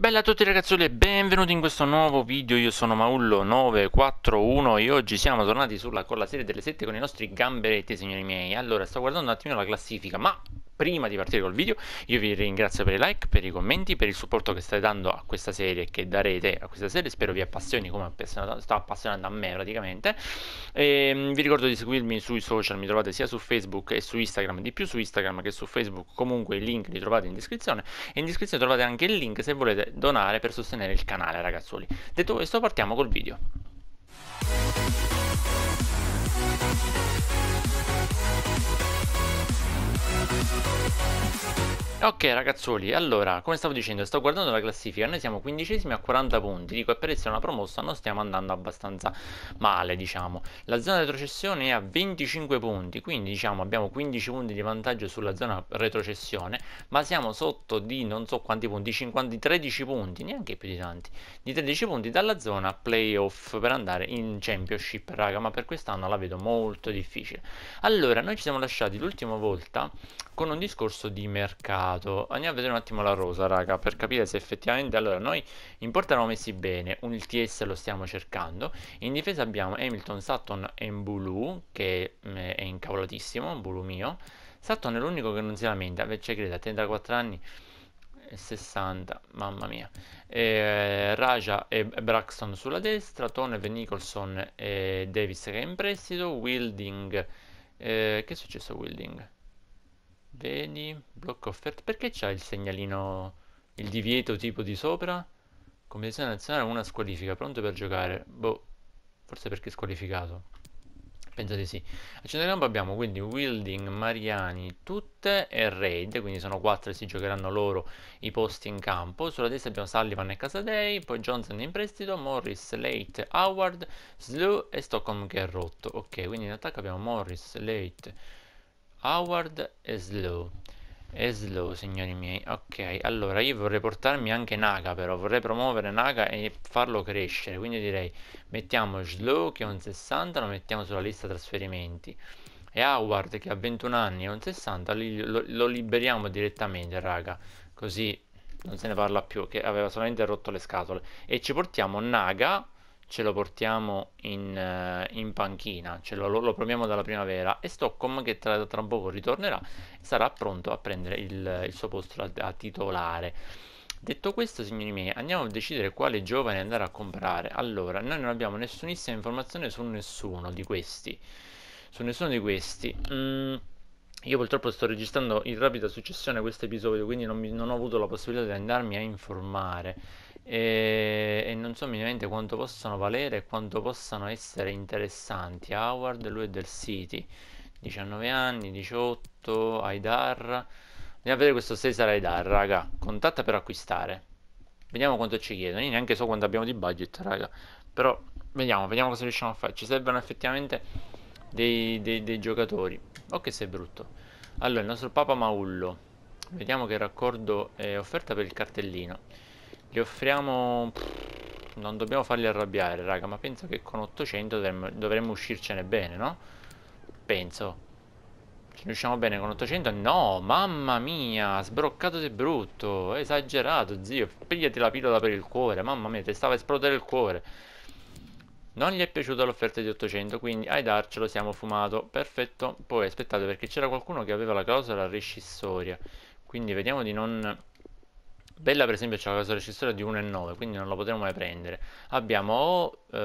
Bella a tutti ragazzuoli e benvenuti in questo nuovo video, io sono Maullo941 e oggi siamo tornati sulla, con la serie delle 7 con i nostri gamberetti signori miei Allora, sto guardando un attimino la classifica, ma prima di partire col video io vi ringrazio per i like, per i commenti, per il supporto che state dando a questa serie e che darete a questa serie, spero vi appassioni come sta appassionando a me praticamente e, ehm, vi ricordo di seguirmi sui social, mi trovate sia su Facebook e su Instagram, di più su Instagram che su Facebook comunque i link li trovate in descrizione e in descrizione trovate anche il link se volete donare per sostenere il canale ragazzuoli detto questo partiamo col video Ok ragazzuoli, allora, come stavo dicendo, sto guardando la classifica, noi siamo quindicesimi a 40 punti, dico, e per essere una promossa non stiamo andando abbastanza male, diciamo. La zona retrocessione è a 25 punti, quindi diciamo abbiamo 15 punti di vantaggio sulla zona retrocessione, ma siamo sotto di non so quanti punti, 50, 13 punti, neanche più di tanti, di 13 punti dalla zona playoff per andare in championship, raga, ma per quest'anno la vedo molto difficile. Allora, noi ci siamo lasciati l'ultima volta con un discorso di mercato. Andiamo a vedere un attimo la rosa, raga, per capire se effettivamente... Allora, noi in porta eravamo messi bene, un ITS lo stiamo cercando. In difesa abbiamo Hamilton, Sutton e Mbulu, che mm, è incavolatissimo, Mbulu mio. Sutton è l'unico che non si lamenta, invece credo, creda, 34 anni... 60, mamma mia. Eh, Raja e Braxton sulla destra, Tonev, Nicholson e Davis che è in prestito, Wilding, eh, che è successo a Wilding? vedi blocco offerta. Perché c'ha il segnalino, il divieto tipo di sopra? Competizione nazionale, una squalifica, pronto per giocare. Boh, forse perché squalificato. Penso di sì. A centrocampo abbiamo quindi Wilding, Mariani, Tutte e Raid, quindi sono quattro e si giocheranno loro i posti in campo. Sulla destra abbiamo Sullivan e Casadei, poi Johnson in prestito, Morris, Late, Howard, Slew e Stockholm che è rotto. Ok, quindi in attacco abbiamo Morris, Late, Howard e Slow. E slow, signori miei. Ok, allora io vorrei portarmi anche Naga però, vorrei promuovere Naga e farlo crescere, quindi direi mettiamo slow che è un 60, lo mettiamo sulla lista trasferimenti. E Howard che ha 21 anni e un 60, lo, lo liberiamo direttamente, raga. Così non se ne parla più, che aveva solamente rotto le scatole. E ci portiamo Naga ce lo portiamo in, eh, in panchina, ce lo, lo, proviamo dalla primavera e Stockholm che tra, tra poco ritornerà sarà pronto a prendere il, il suo posto a, a titolare. Detto questo, signori miei, andiamo a decidere quale giovane andare a comprare. Allora, noi non abbiamo nessunissima informazione su nessuno di questi. Su nessuno di questi. Mm, io purtroppo sto registrando in rapida successione questo episodio, quindi non, mi, non ho avuto la possibilità di andarmi a informare e, e non so minimamente quanto possano valere e quanto possano essere interessanti. Howard, lui è del City, 19 anni, 18, Aidar. Andiamo a vedere questo Cesar Aidar, raga. Contatta per acquistare. Vediamo quanto ci chiedono. Io neanche so quanto abbiamo di budget, raga. Però vediamo, vediamo cosa riusciamo a fare. Ci servono effettivamente dei, dei, dei giocatori. Oh che sei brutto. Allora, il nostro Papa Maullo. Vediamo che raccordo è offerta per il cartellino. Gli offriamo... non dobbiamo farli arrabbiare, raga, ma penso che con 800 dovremmo, dovremmo uscircene bene, no? Penso. Ci riusciamo bene con 800? No, mamma mia, sbroccato di brutto, esagerato, zio. Pigliati la pillola per il cuore, mamma mia, ti stava a esplodere il cuore. Non gli è piaciuta l'offerta di 800, quindi ai darcelo siamo fumato. Perfetto. Poi aspettate perché c'era qualcuno che aveva la clausola rescissoria. Quindi vediamo di non Bella per esempio c'è la causa recessiva di 1,9 quindi non la potremo mai prendere abbiamo uh,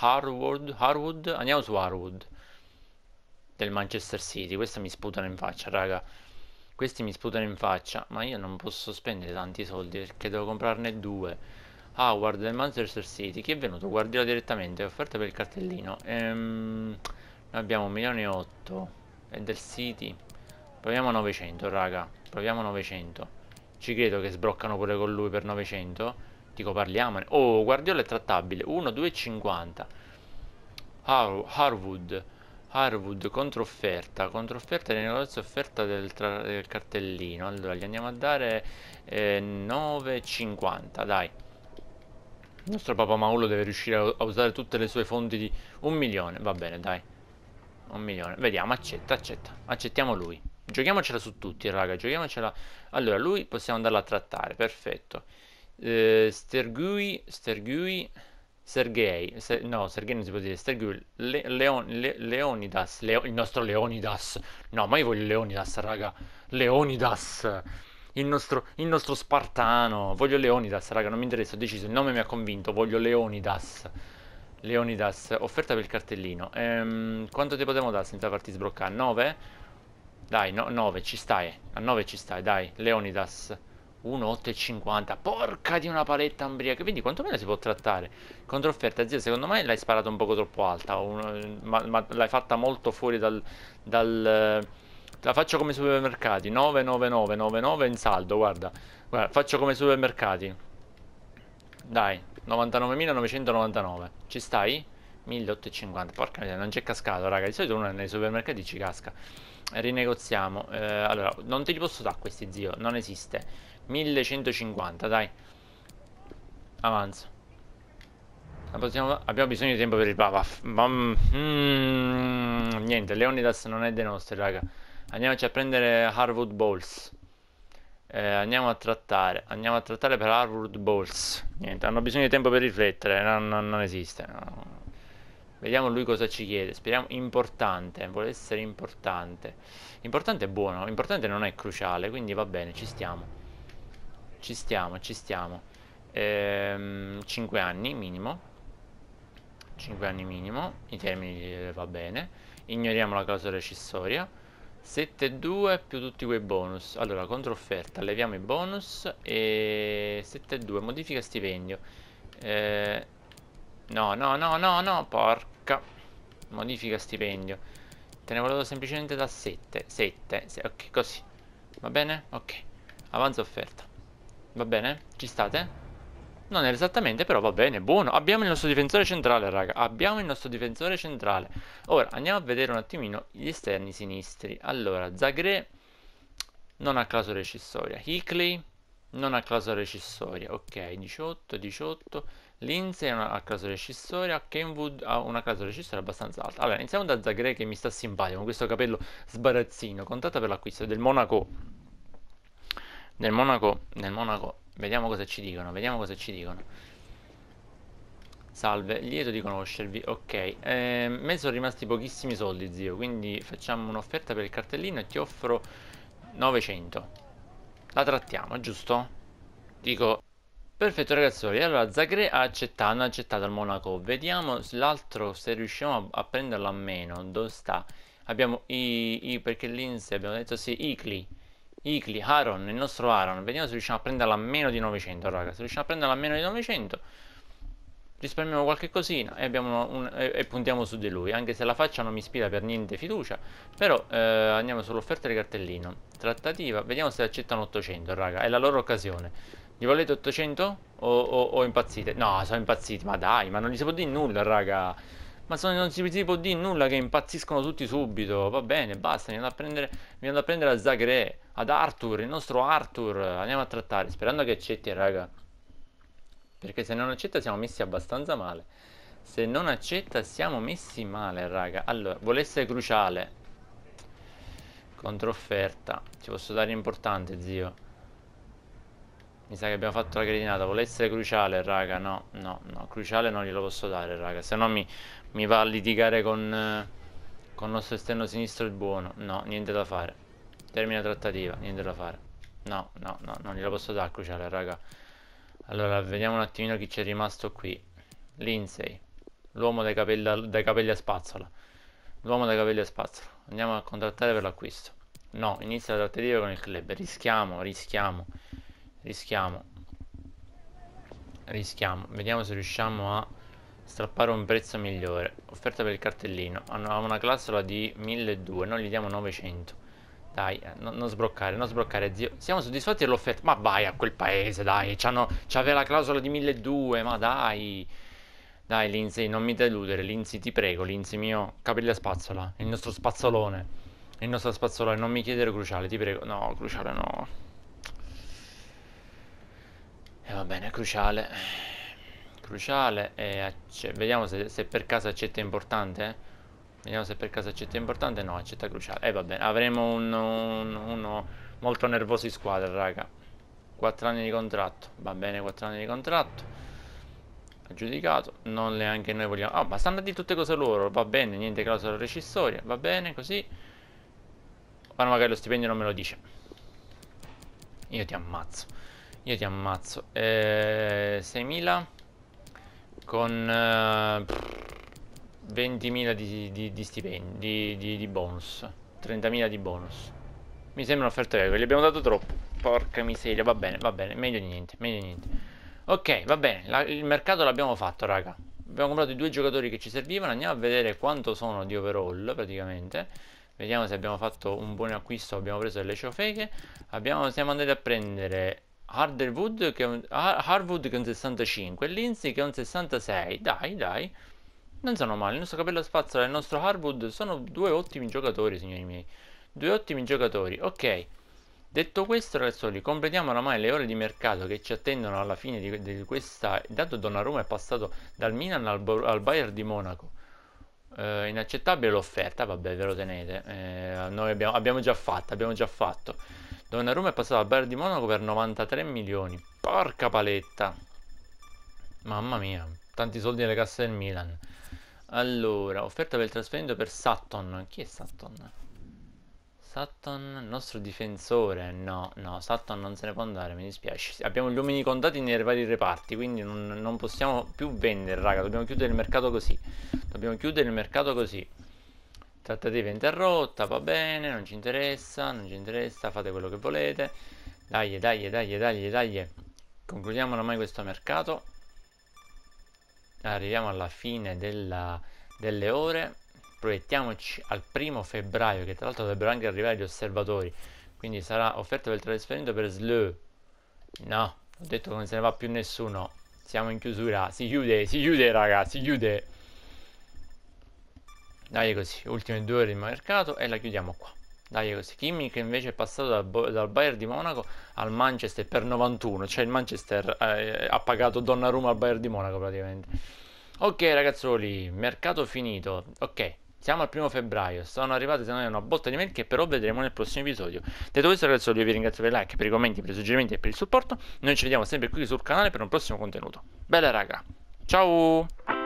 Harwood, Harwood andiamo su Harwood del Manchester City questa mi sputano in faccia raga questi mi sputano in faccia ma io non posso spendere tanti soldi perché devo comprarne due Howard ah, del Manchester City chi è venuto? guardierò direttamente offerta per il cartellino ehm, noi abbiamo 1 milione e 8 è del City proviamo 900 raga proviamo 900 ci credo che sbroccano pure con lui per 900. Dico parliamone. Oh, Guardiola è trattabile. 1,250. Har Harwood. Harwood, controfferta. Controfferta del negozio offerta del, del, cartellino. Allora, gli andiamo a dare eh, 9,50. Dai. Il nostro papà Maulo deve riuscire a, a usare tutte le sue fonti di... Un milione. Va bene, dai. Un milione. Vediamo, accetta, accetta. Accettiamo lui. Giochiamocela su tutti, raga, giochiamocela. Allora, lui possiamo andarla a trattare, perfetto. Eh, Stergui, Stergui, Sergei, se, no, Sergei non si può dire, Stergui, Le, Leon, Le, Leonidas, Leo, il nostro Leonidas. No, ma io voglio Leonidas, raga. Leonidas. Il nostro, il nostro Spartano. Voglio Leonidas, raga, non mi interessa, ho deciso, il nome mi ha convinto, voglio Leonidas. Leonidas, offerta per il cartellino. Ehm, quanto ti potremmo dare senza farti sbloccare? 9? Dai, no, 9 ci stai. A 9 ci stai, dai. Leonidas. 1,850. Porca di una paletta ambriaca. Quindi quantomeno si può trattare. Controfferta, zia, secondo me l'hai sparata un poco troppo alta. Un, ma, ma l'hai fatta molto fuori dal... dal eh, la faccio come supermercati 9, 9, 9, 9, 9 in saldo guarda. guarda faccio come supermercati dai 99.999 ci stai? 1850 porca miseria non c'è cascato raga di solito uno nei supermercati ci casca rinegoziamo eh, allora non te li posso dare questi zio non esiste 1150 dai avanza possiamo, abbiamo bisogno di tempo per il papa mm, niente Leonidas non è dei nostri raga andiamoci a prendere Harwood Balls eh, andiamo a trattare andiamo a trattare per Harwood Balls niente hanno bisogno di tempo per riflettere non, non, non esiste no Vediamo lui cosa ci chiede. Speriamo importante, eh, vuole essere importante. Importante è buono, importante non è cruciale, quindi va bene, ci stiamo. Ci stiamo, ci stiamo. Ehm, 5 anni minimo. 5 anni minimo, i termini eh, va bene. Ignoriamo la causa recessoria. 7,2 più tutti quei bonus. Allora, controfferta, leviamo i bonus e 7,2 modifica stipendio. Eh, no, no, no, no, no, Porco. H modifica stipendio te ne volevo semplicemente da 7 7 ok così va bene ok avanza offerta va bene ci state non è esattamente però va bene buono abbiamo il nostro difensore centrale raga abbiamo il nostro difensore centrale ora andiamo a vedere un attimino gli esterni sinistri allora Zagre non ha caso recissoria Hickley non a clausola rescissoria ok 18 18 Lindsay ha una clausola rescissoria Kenwood ha una clausola rescissoria abbastanza alta allora iniziamo da Zagre che mi sta simpatico con questo capello sbarazzino contatta per l'acquisto del Monaco del Monaco del Monaco vediamo cosa ci dicono vediamo cosa ci dicono Salve, lieto di conoscervi, ok eh, Me sono rimasti pochissimi soldi zio Quindi facciamo un'offerta per il cartellino E ti offro 900 la trattiamo, giusto? Dico... Perfetto ragazzi, allora Zagre ha accettato, ha accettato il Monaco, vediamo l'altro se riusciamo a, a prenderlo a meno, dove sta? Abbiamo i, i perché l'inse abbiamo detto sì, Icli, Icli, Aaron, il nostro Aaron, vediamo se riusciamo a prenderla a meno di 900 raga, se riusciamo a prenderla a meno di 900 risparmiamo qualche cosina e, un, e, e, puntiamo su di lui anche se la faccia non mi ispira per niente fiducia però eh, andiamo sull'offerta di cartellino trattativa vediamo se accettano 800 raga è la loro occasione gli volete 800 o, o, o impazzite no sono impazziti ma dai ma non gli si può dire nulla raga ma sono, non si, si può dire nulla che impazziscono tutti subito va bene basta andiamo a prendere, andiamo a, prendere a Zagre ad Arthur il nostro Arthur andiamo a trattare sperando che accetti raga perché se non accetta siamo messi abbastanza male. Se non accetta siamo messi male, raga. Allora, vuole essere cruciale. Controfferta. Ci posso dare importante, zio. Mi sa che abbiamo fatto la cretinata. essere cruciale, raga. No, no, no. Cruciale non glielo posso dare, raga. Se no mi, mi va a litigare con... con il nostro esterno sinistro il buono. No, niente da fare. Termina trattativa, niente da fare. No, no, no, non glielo posso dare cruciale, raga. Allora, vediamo un attimino chi c'è rimasto qui. Lindsay, l'uomo dai, dai capelli, a spazzola. L'uomo dai capelli a spazzola. Andiamo a contrattare per l'acquisto. No, inizia la trattativa con il club. Rischiamo, rischiamo, rischiamo. Rischiamo. Vediamo se riusciamo a strappare un prezzo migliore. Offerta per il cartellino. Ha una classola di 1200, noi gli diamo 900. Dai, eh, no, non sbroccare, non sbroccare, zio. Siamo soddisfatti dell'offerta. Ma vai a quel paese, dai. C'aveva la clausola di 1200, ma dai. Dai, Lindsay, non mi deludere. Lindsay, ti prego, Lindsay, mio capelli a spazzola. Il nostro spazzolone. Il nostro spazzolone. Non mi chiedere cruciale, ti prego. No, cruciale no. E eh, va bene, cruciale. Cruciale. Eh, vediamo se, se per caso accetta importante. Eh. Vediamo se per caso accetta importante. No, accetta cruciale. E eh, va bene, avremo un, un, uno molto nervoso in squadra, raga. 4 anni di contratto. Va bene, 4 anni di contratto. Giudicato. Non le anche noi vogliamo... oh, ma stanno a dire tutte cose loro. Va bene, niente clausola recissoria. Va bene, così. Ma magari lo stipendio non me lo dice. Io ti ammazzo. Io ti ammazzo. Eh, 6.000. Con... Eh, 20.000 di, di, di stipendi, di, di bonus, 30.000 di bonus. Mi sembra un'offerta equa, gli abbiamo dato troppo. Porca miseria, va bene, va bene, meglio di niente, meglio di niente. Ok, va bene, la, il mercato l'abbiamo fatto, raga. Abbiamo comprato i due giocatori che ci servivano, andiamo a vedere quanto sono di overall, praticamente. Vediamo se abbiamo fatto un buon acquisto, abbiamo preso delle ciofeche. Abbiamo, siamo andati a prendere Hardwood che, è Harwood che è un 65, Lindsay che è un 66, dai, dai. Non sono male, il nostro capello spazzola e il nostro Harwood sono due ottimi giocatori, signori miei. Due ottimi giocatori, ok. Detto questo, ragazzi, completiamo oramai le ore di mercato che ci attendono alla fine di, di questa... Dato Donnarumma è passato dal Milan al, al Bayern di Monaco. Eh, inaccettabile l'offerta, vabbè, ve lo tenete. Eh, noi abbiamo, abbiamo, già fatto, abbiamo già fatto. Donnarumma è passato al Bayern di Monaco per 93 milioni. Porca paletta. Mamma mia tanti soldi nelle casse del Milan. Allora, offerta per il trasferimento per Sutton. Chi è Sutton? Sutton, nostro difensore. No, no, Sutton non se ne può andare, mi dispiace. Abbiamo gli uomini contati nei vari reparti, quindi non, non possiamo più vendere, raga. Dobbiamo chiudere il mercato così. Dobbiamo chiudere il mercato così. Trattativa interrotta, va bene, non ci interessa, non ci interessa, fate quello che volete. Dai, dai, dai, dai, dai. Concludiamo ormai questo mercato arriviamo alla fine della, delle ore proiettiamoci al primo febbraio che tra l'altro dovrebbero anche arrivare gli osservatori quindi sarà offerta per il trasferimento per Sleu no ho detto che non se ne va più nessuno siamo in chiusura si chiude si chiude raga si chiude dai così ultime due ore di mercato e la chiudiamo qua dai così. Kimmich invece è passato dal, dal, Bayern di Monaco al Manchester per 91, cioè il Manchester eh, ha pagato Donnarumma al Bayern di Monaco praticamente. Ok ragazzoli, mercato finito. Ok, siamo al primo febbraio, sono arrivate se non è una botta di mail che però vedremo nel prossimo episodio. Detto questo ragazzoli, io vi ringrazio per i like, per i commenti, per i suggerimenti e per il supporto. Noi ci vediamo sempre qui sul canale per un prossimo contenuto. Bella raga, ciao!